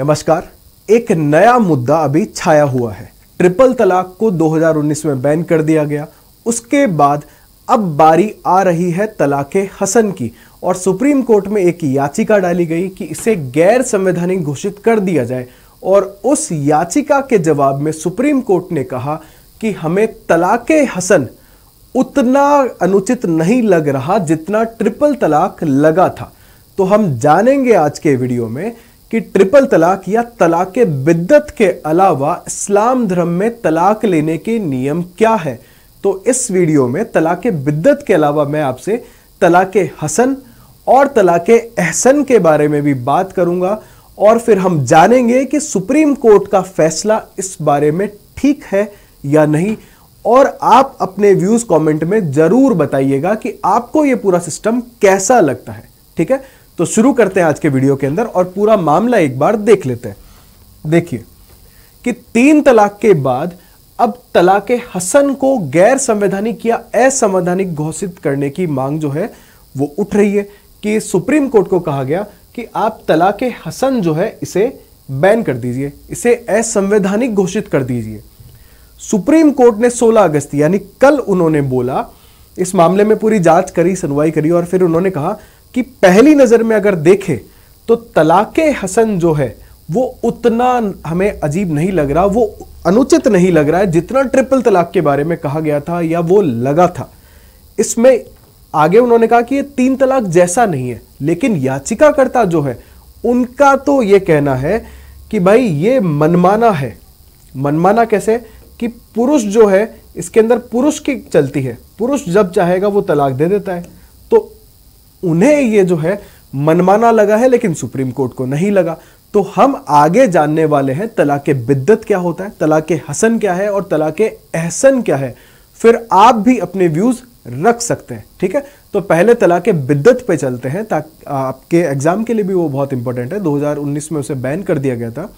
नमस्कार एक नया मुद्दा अभी छाया हुआ है ट्रिपल तलाक को 2019 में बैन कर दिया गया उसके बाद अब बारी आ रही है तलाक हसन की और सुप्रीम कोर्ट में एक याचिका डाली गई कि इसे गैर संवैधानिक घोषित कर दिया जाए और उस याचिका के जवाब में सुप्रीम कोर्ट ने कहा कि हमें तलाक हसन उतना अनुचित नहीं लग रहा जितना ट्रिपल तलाक लगा था तो हम जानेंगे आज के वीडियो में कि ट्रिपल तलाक या तलाक बिद्दत के अलावा इस्लाम धर्म में तलाक लेने के नियम क्या है तो इस वीडियो में तलाक बिद्दत के अलावा मैं आपसे तलाक हसन और तलाक एहसन के बारे में भी बात करूंगा और फिर हम जानेंगे कि सुप्रीम कोर्ट का फैसला इस बारे में ठीक है या नहीं और आप अपने व्यूज कमेंट में जरूर बताइएगा कि आपको यह पूरा सिस्टम कैसा लगता है ठीक है तो शुरू करते हैं आज के वीडियो के अंदर और पूरा मामला एक बार देख लेते हैं देखिए कि तीन तलाक के बाद अब तलाक हसन को गैर संवैधानिक या असंवैधानिक घोषित करने की मांग जो है वो उठ रही है कि सुप्रीम कोर्ट को कहा गया कि आप तलाक हसन जो है इसे बैन कर दीजिए इसे असंवैधानिक घोषित कर दीजिए सुप्रीम कोर्ट ने 16 अगस्त यानी कल उन्होंने बोला इस मामले में पूरी जांच करी सुनवाई करी और फिर उन्होंने कहा कि पहली नज़र में अगर देखें तो तलाक हसन जो है वो उतना हमें अजीब नहीं लग रहा वो अनुचित नहीं लग रहा है जितना ट्रिपल तलाक के बारे में कहा गया था या वो लगा था इसमें आगे उन्होंने कहा कि ये तीन तलाक जैसा नहीं है लेकिन याचिकाकर्ता जो है उनका तो ये कहना है कि भाई ये मनमाना है मनमाना कैसे कि पुरुष जो है इसके अंदर पुरुष की चलती है पुरुष जब चाहेगा वो तलाक दे देता है उन्हें ये जो है मनमाना लगा है लेकिन सुप्रीम कोर्ट को नहीं लगा तो हम आगे जानने वाले हैं तलाक बिद्दत क्या होता है तलाक हसन क्या है और तलाक एहसन क्या है फिर आप भी अपने व्यूज रख सकते हैं ठीक है तो पहले तलाक बिद्दत पे चलते हैं ताकि आपके एग्जाम के लिए भी वो बहुत इंपॉर्टेंट है 2019 में उसे बैन कर दिया गया था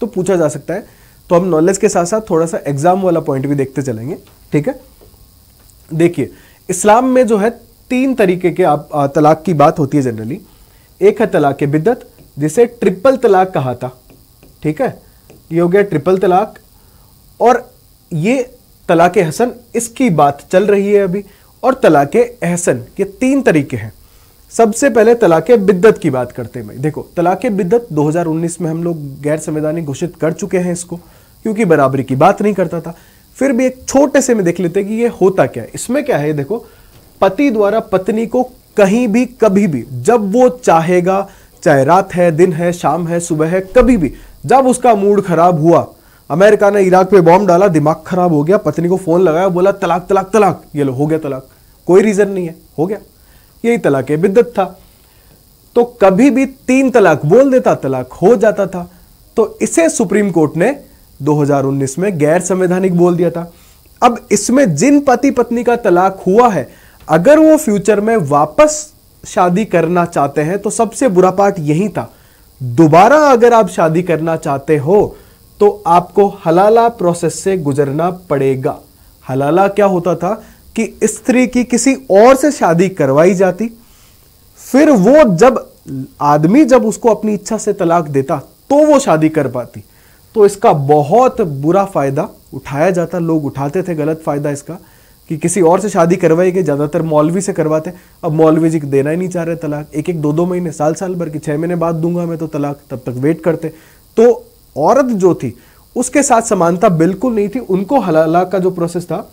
तो पूछा जा सकता है तो हम नॉलेज के साथ साथ थोड़ा सा एग्जाम वाला पॉइंट भी देखते चलेंगे ठीक है देखिए इस्लाम में जो है तीन तरीके के आप तलाक की बात होती है जनरली एक है तलाक बिदत जिसे ट्रिपल तलाक कहा था ठीक है ये हो गया ट्रिपल तलाक और ये तलाक हसन इसकी बात चल रही है अभी और तलाक एहसन ये तीन तरीके हैं सबसे पहले तलाक बिद्दत की बात करते हैं देखो तलाक बिद्दत 2019 में हम लोग गैर संवैधानिक घोषित कर चुके हैं इसको क्योंकि बराबरी की बात नहीं करता था फिर भी एक छोटे से में देख लेते हैं कि ये होता क्या है इसमें क्या है देखो पति द्वारा पत्नी को कहीं भी कभी भी जब वो चाहेगा चाहे रात है दिन है शाम है सुबह है कभी भी जब उसका मूड खराब हुआ अमेरिका ने इराक पे बॉम्ब डाला दिमाग खराब हो गया पत्नी को फोन लगाया बोला तलाक तलाक तलाक ये लो हो गया तलाक कोई रीजन नहीं है हो गया यही तलाक बिद्दत था तो कभी भी तीन तलाक बोल देता तलाक हो जाता था तो इसे सुप्रीम कोर्ट ने 2019 में गैर संवैधानिक बोल दिया था अब इसमें जिन पति पत्नी का तलाक हुआ है अगर वो फ्यूचर में वापस शादी करना चाहते हैं तो सबसे बुरा पार्ट यही था दोबारा अगर आप शादी करना चाहते हो तो आपको हलाला प्रोसेस से गुजरना पड़ेगा हलाला क्या होता था कि स्त्री की किसी और से शादी करवाई जाती फिर वो जब आदमी जब उसको अपनी इच्छा से तलाक देता तो वो शादी कर पाती तो इसका बहुत बुरा फायदा उठाया जाता लोग उठाते थे गलत फायदा इसका कि किसी और से शादी करवाई गई ज़्यादातर मौलवी से करवाते अब मौलवी जी देना ही नहीं चाह रहे तलाक एक एक दो दो महीने साल साल भर की छः महीने बाद दूंगा मैं तो तलाक तब तक वेट करते तो औरत जो थी उसके साथ समानता बिल्कुल नहीं थी उनको हलाला का जो प्रोसेस था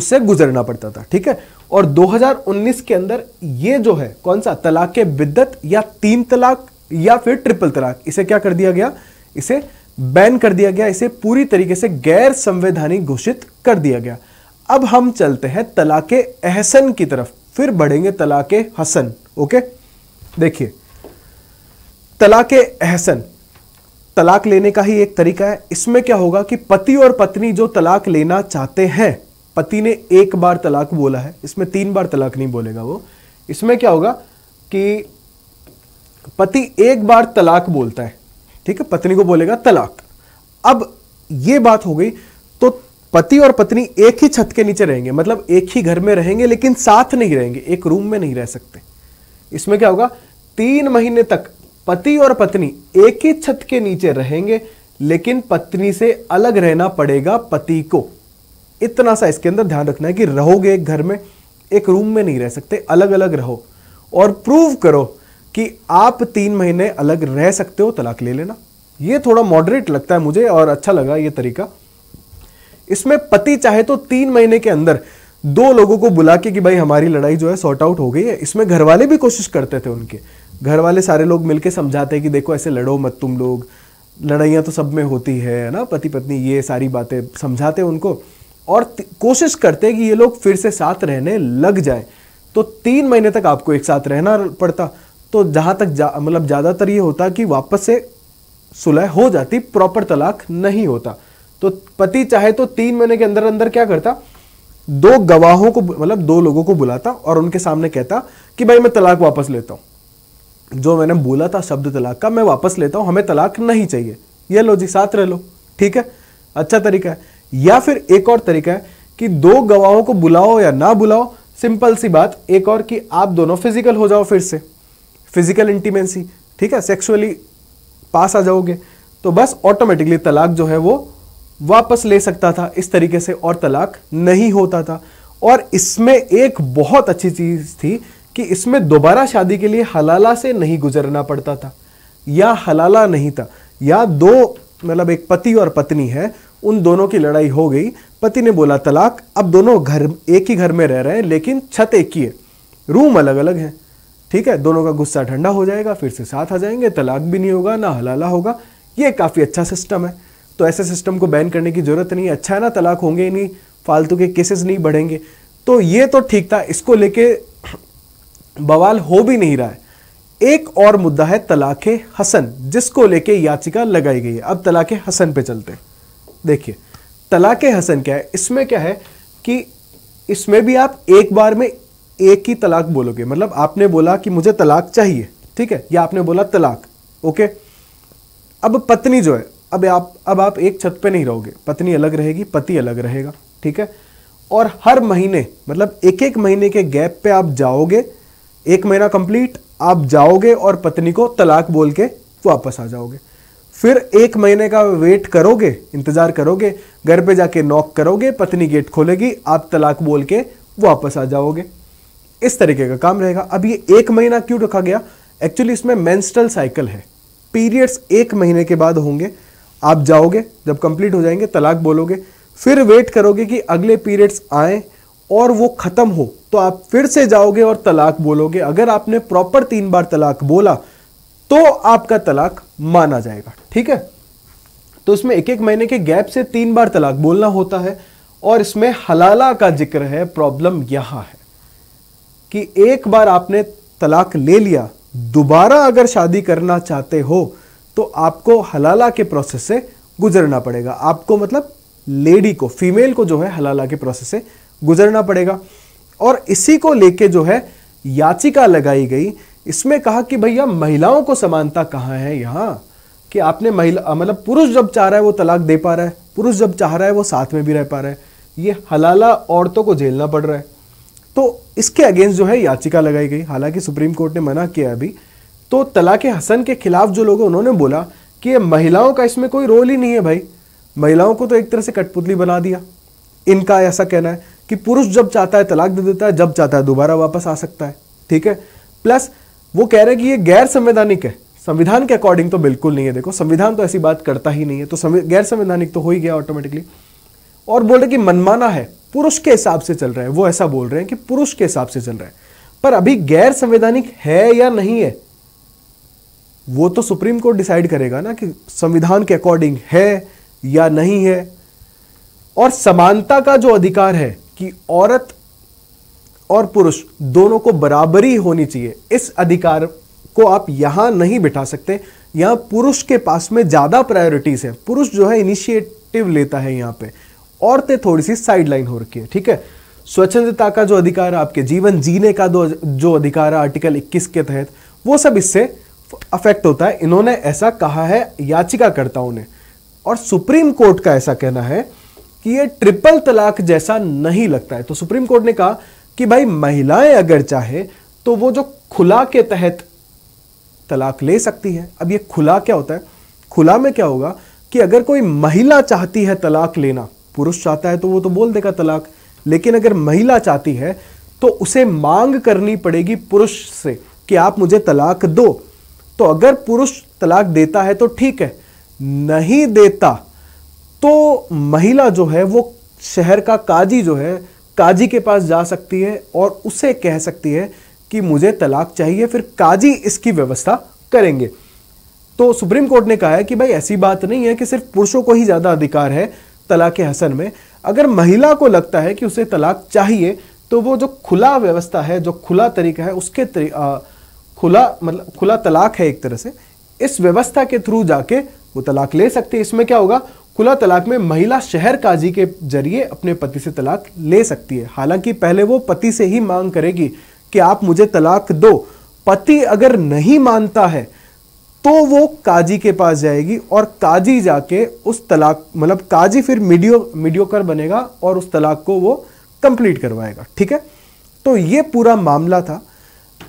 उससे गुजरना पड़ता था ठीक है और 2019 के अंदर ये जो है कौन सा तलाक बिद्दत या तीन तलाक या फिर ट्रिपल तलाक इसे क्या कर दिया गया इसे बैन कर दिया गया इसे पूरी तरीके से गैर संवैधानिक घोषित कर दिया गया अब हम चलते हैं तलाक एहसन की तरफ फिर बढ़ेंगे तलाक हसन ओके देखिए तलाक एहसन तलाक लेने का ही एक तरीका है इसमें क्या होगा कि पति और पत्नी जो तलाक लेना चाहते हैं पति ने एक बार तलाक बोला है इसमें तीन बार तलाक नहीं बोलेगा वो इसमें क्या होगा कि पति एक बार तलाक बोलता है ठीक है पत्नी को बोलेगा तलाक अब ये बात हो गई पति और पत्नी एक ही छत के नीचे रहेंगे मतलब एक ही घर में रहेंगे लेकिन साथ नहीं रहेंगे एक रूम में नहीं रह सकते इसमें क्या होगा तीन महीने तक पति और पत्नी एक ही छत के नीचे रहेंगे लेकिन पत्नी से अलग रहना पड़ेगा पति को इतना सा इसके अंदर ध्यान रखना है कि रहोगे एक घर में एक रूम में नहीं रह सकते अलग अलग रहो और प्रूव करो कि आप तीन महीने अलग रह सकते हो तलाक ले लेना ये थोड़ा मॉडरेट लगता है मुझे और अच्छा लगा ये तरीका इसमें पति चाहे तो तीन महीने के अंदर दो लोगों को बुला के कि भाई हमारी लड़ाई जो है सॉर्ट आउट हो गई है इसमें घर वाले भी कोशिश करते थे उनके घर वाले सारे लोग मिलकर समझाते कि देखो ऐसे लड़ो मत तुम लोग लड़ाइयाँ तो सब में होती है ना पति पत्नी ये सारी बातें समझाते उनको और कोशिश करते कि ये लोग फिर से साथ रहने लग जाए तो तीन महीने तक आपको एक साथ रहना पड़ता तो जहाँ तक जा मतलब ज़्यादातर ये होता कि वापस से सुलह हो जाती प्रॉपर तलाक नहीं होता तो पति चाहे तो तीन महीने के अंदर अंदर क्या करता दो गवाहों को मतलब दो लोगों को बुलाता और उनके सामने कहता कि भाई मैं तलाक वापस लेता हूं जो मैंने बोला था शब्द तलाक का मैं वापस लेता हूं हमें तलाक नहीं चाहिए ये लो जी साथ रह लो ठीक है अच्छा तरीका है या फिर एक और तरीका है कि दो गवाहों को बुलाओ या ना बुलाओ सिंपल सी बात एक और कि आप दोनों फिजिकल हो जाओ फिर से फिजिकल इंटीमेंसी ठीक है सेक्सुअली पास आ जाओगे तो बस ऑटोमेटिकली तलाक जो है वो वापस ले सकता था इस तरीके से और तलाक नहीं होता था और इसमें एक बहुत अच्छी चीज़ थी कि इसमें दोबारा शादी के लिए हलाला से नहीं गुजरना पड़ता था या हलाला नहीं था या दो मतलब एक पति और पत्नी है उन दोनों की लड़ाई हो गई पति ने बोला तलाक अब दोनों घर एक ही घर में रह रहे हैं लेकिन छत एक ही है रूम अलग अलग हैं ठीक है दोनों का गुस्सा ठंडा हो जाएगा फिर से साथ आ जाएंगे तलाक भी नहीं होगा ना हलाला होगा ये काफ़ी अच्छा सिस्टम है तो ऐसे सिस्टम को बैन करने की ज़रूरत नहीं अच्छा है ना तलाक होंगे नहीं फालतू के केसेस नहीं बढ़ेंगे तो ये तो ठीक था इसको लेके बवाल हो भी नहीं रहा है एक और मुद्दा है तलाक हसन जिसको लेके याचिका लगाई गई है अब तलाक हसन पे चलते हैं देखिए तलाक हसन क्या है इसमें क्या है कि इसमें भी आप एक बार में एक ही तलाक बोलोगे मतलब आपने बोला कि मुझे तलाक चाहिए ठीक है या आपने बोला तलाक ओके अब पत्नी जो है अब आप अब आप एक छत पे नहीं रहोगे पत्नी अलग रहेगी पति अलग रहेगा ठीक है और हर महीने मतलब एक एक महीने के गैप पे आप जाओगे एक महीना कंप्लीट आप जाओगे और पत्नी को तलाक बोल के वापस आ जाओगे फिर एक महीने का वेट करोगे इंतज़ार करोगे घर पे जाके नॉक करोगे पत्नी गेट खोलेगी आप तलाक बोल के वापस आ जाओगे इस तरीके का काम रहेगा अब ये एक महीना क्यों रखा गया एक्चुअली इसमें मेंस्ट्रल साइकिल है पीरियड्स एक महीने के बाद होंगे आप जाओगे जब कंप्लीट हो जाएंगे तलाक बोलोगे फिर वेट करोगे कि अगले पीरियड्स आए और वो ख़त्म हो तो आप फिर से जाओगे और तलाक बोलोगे अगर आपने प्रॉपर तीन बार तलाक बोला तो आपका तलाक माना जाएगा ठीक है तो इसमें एक एक महीने के गैप से तीन बार तलाक बोलना होता है और इसमें हलाला का जिक्र है प्रॉब्लम यहां है कि एक बार आपने तलाक ले लिया दोबारा अगर शादी करना चाहते हो तो आपको हलाला के प्रोसेस से गुजरना पड़ेगा आपको मतलब लेडी को फीमेल को जो है हलाला के प्रोसेस से गुजरना पड़ेगा और इसी को लेके जो है याचिका लगाई गई इसमें कहा कि भैया महिलाओं को समानता कहाँ है यहाँ कि आपने महिला मतलब पुरुष जब चाह रहा है वो तलाक दे पा रहा है पुरुष जब चाह रहा है वो साथ में भी रह पा रहा है ये हलाला औरतों को झेलना पड़ रहा है तो इसके अगेंस्ट जो है याचिका लगाई गई हालांकि सुप्रीम कोर्ट ने मना किया अभी तो तलाक हसन के खिलाफ जो लोग उन्होंने बोला कि महिलाओं का इसमें कोई रोल ही नहीं है भाई महिलाओं को तो एक तरह से कठपुतली बना दिया इनका ऐसा कहना है कि पुरुष जब चाहता है तलाक दे देता है जब चाहता है दोबारा वापस आ सकता है ठीक है प्लस वो कह रहे हैं कि ये गैर संवैधानिक है संविधान के अकॉर्डिंग तो बिल्कुल नहीं है देखो संविधान तो ऐसी बात करता ही नहीं है तो गैर संवैधानिक तो हो ही गया ऑटोमेटिकली और बोल रहे कि मनमाना है पुरुष के हिसाब से चल रहा है वो ऐसा बोल रहे हैं कि पुरुष के हिसाब से चल रहा है पर अभी गैर संवैधानिक है या नहीं है वो तो सुप्रीम कोर्ट डिसाइड करेगा ना कि संविधान के अकॉर्डिंग है या नहीं है और समानता का जो अधिकार है कि औरत और पुरुष दोनों को बराबरी होनी चाहिए इस अधिकार को आप यहां नहीं बिठा सकते यहां पुरुष के पास में ज़्यादा प्रायोरिटीज़ है पुरुष जो है इनिशिएटिव लेता है यहां पे औरतें थोड़ी सी साइडलाइन हो रखी है ठीक है स्वच्छता का जो अधिकार है आपके जीवन जीने का दो जो अधिकार है आर्टिकल 21 के तहत वो सब इससे अफेक्ट होता है इन्होंने ऐसा कहा है याचिकाकर्ताओं ने और सुप्रीम कोर्ट का ऐसा कहना है कि ये ट्रिपल तलाक जैसा नहीं लगता है तो सुप्रीम कोर्ट ने कहा कि भाई महिलाएं अगर चाहे तो वो जो खुला के तहत तलाक ले सकती है अब ये खुला क्या होता है खुला में क्या होगा कि अगर कोई महिला चाहती है तलाक लेना पुरुष चाहता है तो वो तो बोल देगा तलाक लेकिन अगर महिला चाहती है तो उसे मांग करनी पड़ेगी पुरुष से कि आप मुझे तलाक दो तो अगर पुरुष तलाक देता है तो ठीक है नहीं देता तो महिला जो है वो शहर का काजी जो है काजी के पास जा सकती है और उसे कह सकती है कि मुझे तलाक चाहिए फिर काजी इसकी व्यवस्था करेंगे तो सुप्रीम कोर्ट ने कहा है कि भाई ऐसी बात नहीं है कि सिर्फ पुरुषों को ही ज़्यादा अधिकार है तलाक हसन में अगर महिला को लगता है कि उसे तलाक चाहिए तो वो जो खुला व्यवस्था है जो खुला तरीका है उसके तरी, आ, खुला मतलब खुला तलाक है एक तरह से इस व्यवस्था के थ्रू जाके वो तलाक ले सकते हैं इसमें क्या होगा खुला तलाक में महिला शहर काजी के जरिए अपने पति से तलाक ले सकती है हालांकि पहले वो पति से ही मांग करेगी कि आप मुझे तलाक दो पति अगर नहीं मानता है तो वो काजी के पास जाएगी और काजी जाके उस तलाक मतलब काजी फिर मीडियो मीडियोकर बनेगा और उस तलाक को वो कंप्लीट करवाएगा ठीक है तो ये पूरा मामला था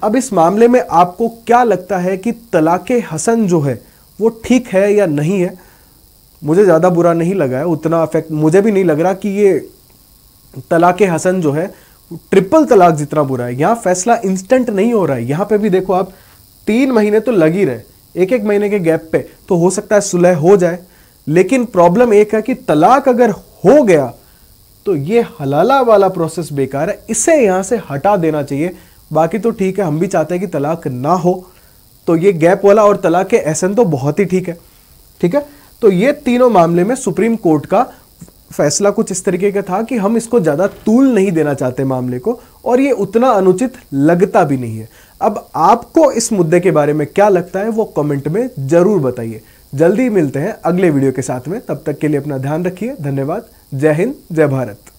अब इस मामले में आपको क्या लगता है कि तलाक हसन जो है वो ठीक है या नहीं है मुझे ज़्यादा बुरा नहीं लगा है उतना अफेक्ट मुझे भी नहीं लग रहा कि ये तलाक हसन जो है ट्रिपल तलाक जितना बुरा है यहाँ फैसला इंस्टेंट नहीं हो रहा है यहाँ पे भी देखो आप तीन महीने तो लग ही रहे एक एक महीने के गैप पे तो हो सकता है सुलह हो जाए लेकिन प्रॉब्लम एक है कि तलाक अगर हो गया तो ये हलाला वाला प्रोसेस बेकार है इसे यहां से हटा देना चाहिए बाकी तो ठीक है हम भी चाहते हैं कि तलाक ना हो तो ये गैप वाला और तलाक के एहसन तो बहुत ही ठीक है ठीक है तो ये तीनों मामले में सुप्रीम कोर्ट का फैसला कुछ इस तरीके का था कि हम इसको ज़्यादा तूल नहीं देना चाहते मामले को और ये उतना अनुचित लगता भी नहीं है अब आपको इस मुद्दे के बारे में क्या लगता है वो कमेंट में ज़रूर बताइए जल्दी मिलते हैं अगले वीडियो के साथ में तब तक के लिए अपना ध्यान रखिए धन्यवाद जय हिंद जय भारत